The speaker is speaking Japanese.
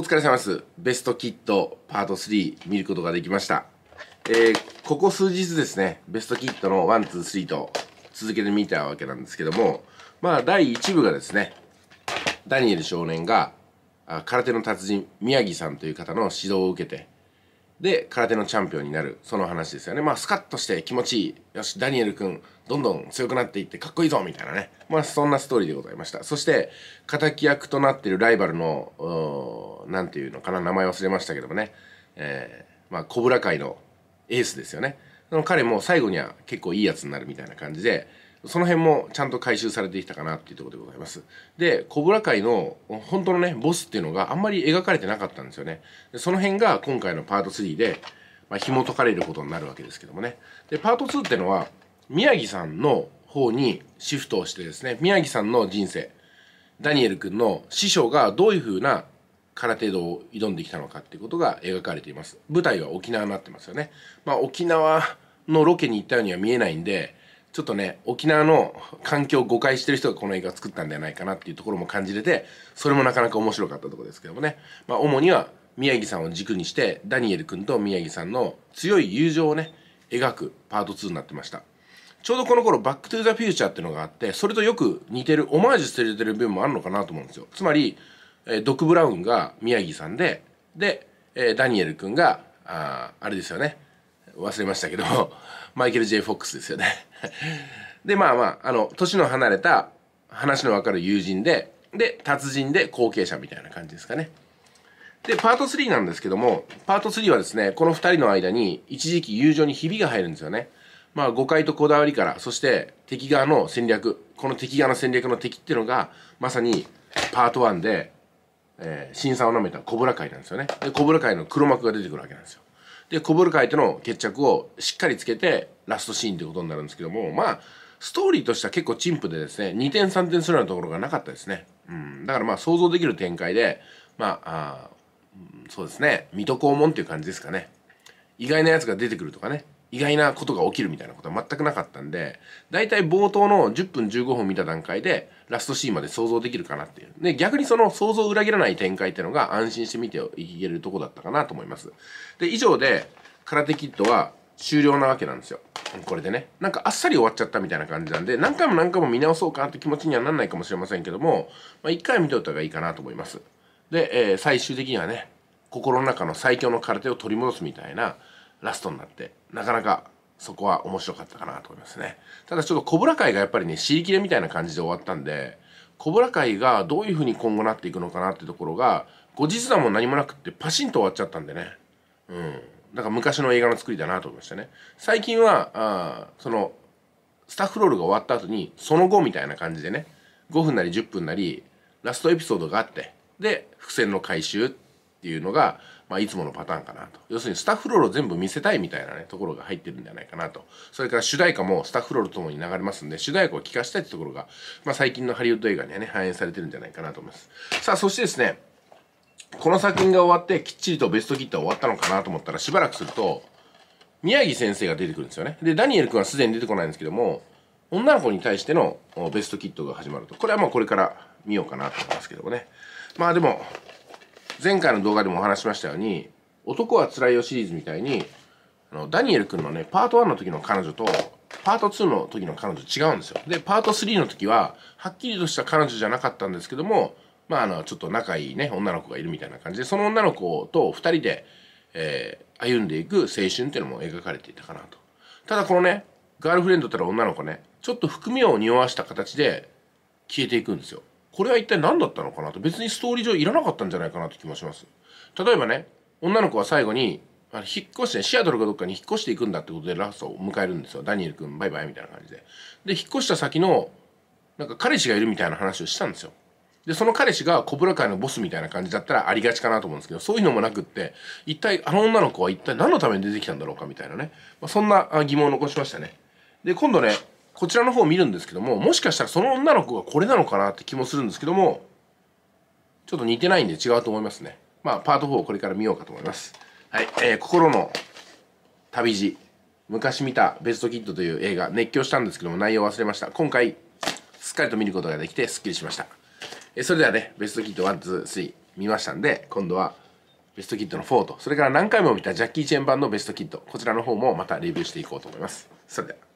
お疲れ様です。ベストキットパート3見ることができました。えー、ここ数日ですね、ベストキットの1、2、3と続けてみたわけなんですけども、まあ、第1部がですね、ダニエル少年が、あ空手の達人、宮城さんという方の指導を受けて、で、空手のチャンピオンになる、その話ですよね。まあ、スカッとして気持ちいい。よし、ダニエル君、どんどん強くなっていってかっこいいぞみたいなね。まあ、そんなストーリーでございました。そして、敵役となってるライバルの、なんていうのかな名前忘れましたけどもね、えー、まあコブラ界のエースですよねその彼も最後には結構いいやつになるみたいな感じでその辺もちゃんと回収されてきたかなっていうところでございますでコブラ界の本当のねボスっていうのがあんまり描かれてなかったんですよねその辺が今回のパート3で、まあ、紐解かれることになるわけですけどもねでパート2っていうのは宮城さんの方にシフトをしてですね宮城さんの人生ダニエル君の師匠がどういうふうな空手道を挑んできたのかっていうことが描かれています舞台は沖縄になってますよね、まあ、沖縄のロケに行ったようには見えないんでちょっとね沖縄の環境を誤解してる人がこの映画作ったんじゃないかなっていうところも感じれてそれもなかなか面白かったところですけどもね、まあ、主には宮城さんを軸にしてダニエル君と宮城さんの強い友情をね描くパート2になってましたちょうどこの頃バック・トゥ・ザ・フューチャーっていうのがあってそれとよく似てるオマージュさてれてる部分もあるのかなと思うんですよつまりえドック・ブラウンが宮城さんでで、えダニエル君がああれですよね忘れましたけど マイケル・ J・ フォックスですよね でまあまああの年の離れた話の分かる友人でで達人で後継者みたいな感じですかねでパート3なんですけどもパート3はですねこの2人の間に一時期友情にひびが入るんですよねまあ誤解とこだわりからそして敵側の戦略この敵側の戦略の敵っていうのがまさにパート1でえー、新さんをなめたコブラ会なんですよねでコブラ会の黒幕が出てくるわけなんですよでコブラ会との決着をしっかりつけてラストシーンということになるんですけどもまあストーリーとしては結構陳腐でですね2点3点するようなところがなかったですね、うん、だからまあ想像できる展開でまああそうですね水戸黄門っていう感じですかね意外なやつが出てくるとかね意外なことが起きるみたいなことは全くなかったんで、大体冒頭の10分15分見た段階で、ラストシーンまで想像できるかなっていう。で、逆にその想像を裏切らない展開っていうのが安心して見ていけるとこだったかなと思います。で、以上で、カラテキッドは終了なわけなんですよ。これでね。なんかあっさり終わっちゃったみたいな感じなんで、何回も何回も見直そうかって気持ちにはなんないかもしれませんけども、まあ、一回見ておいた方がいいかなと思います。で、えー、最終的にはね、心の中の最強の空手を取り戻すみたいな、ラストになってなかなかそこは面白かったかなと思いますねただちょっとコブラ会がやっぱりね尻切れみたいな感じで終わったんでコブラ会がどういうふうに今後なっていくのかなってところが後日談も何もなくってパシンと終わっちゃったんでねうんだから昔の映画の作りだなと思いましたね最近はあそのスタッフロールが終わった後にその後みたいな感じでね5分なり10分なりラストエピソードがあってで伏線の回収っていうのがまあ、いつものパターンかなと。要するにスタッフロールを全部見せたいみたいなね、ところが入ってるんじゃないかなと。それから主題歌もスタッフロールともに流れますんで、主題歌を聴かしたいってところが、まあ、最近のハリウッド映画にはね、反映されてるんじゃないかなと思います。さあ、そしてですね、この作品が終わってきっちりとベストキットは終わったのかなと思ったら、しばらくすると、宮城先生が出てくるんですよね。で、ダニエル君はすでに出てこないんですけども、女の子に対してのベストキットが始まると。これはもうこれから見ようかなと思いますけどもね。まあでも、前回の動画でもお話しましたように「男はつらいよ」シリーズみたいにあのダニエル君のねパート1の時の彼女とパート2の時の彼女違うんですよでパート3の時ははっきりとした彼女じゃなかったんですけどもまああのちょっと仲いいね女の子がいるみたいな感じでその女の子と2人で、えー、歩んでいく青春っていうのも描かれていたかなとただこのねガールフレンドたら女の子ねちょっと含みを匂わした形で消えていくんですよこれは一体何だったのかなと別にストーリー上いらなかったんじゃないかなと気もします例えばね女の子は最後にあの引っ越してシアトルかどっかに引っ越していくんだってことでラストを迎えるんですよダニエル君バイバイみたいな感じでで引っ越した先のなんか彼氏がいるみたいな話をしたんですよでその彼氏がコブラ界のボスみたいな感じだったらありがちかなと思うんですけどそういうのもなくって一体あの女の子は一体何のために出てきたんだろうかみたいなね、まあ、そんな疑問を残しましたねで今度ねこちらの方を見るんですけどももしかしたらその女の子がこれなのかなって気もするんですけどもちょっと似てないんで違うと思いますねまあパート4をこれから見ようかと思いますはい、えー、心の旅路昔見た「ベストキッド」という映画熱狂したんですけども内容忘れました今回すっかりと見ることができてすっきりしました、えー、それではね「ベストキッド123」見ましたんで今度はベストキッドの4とそれから何回も見たジャッキー・チェン版のベストキッドこちらの方もまたレビューしていこうと思いますそれでは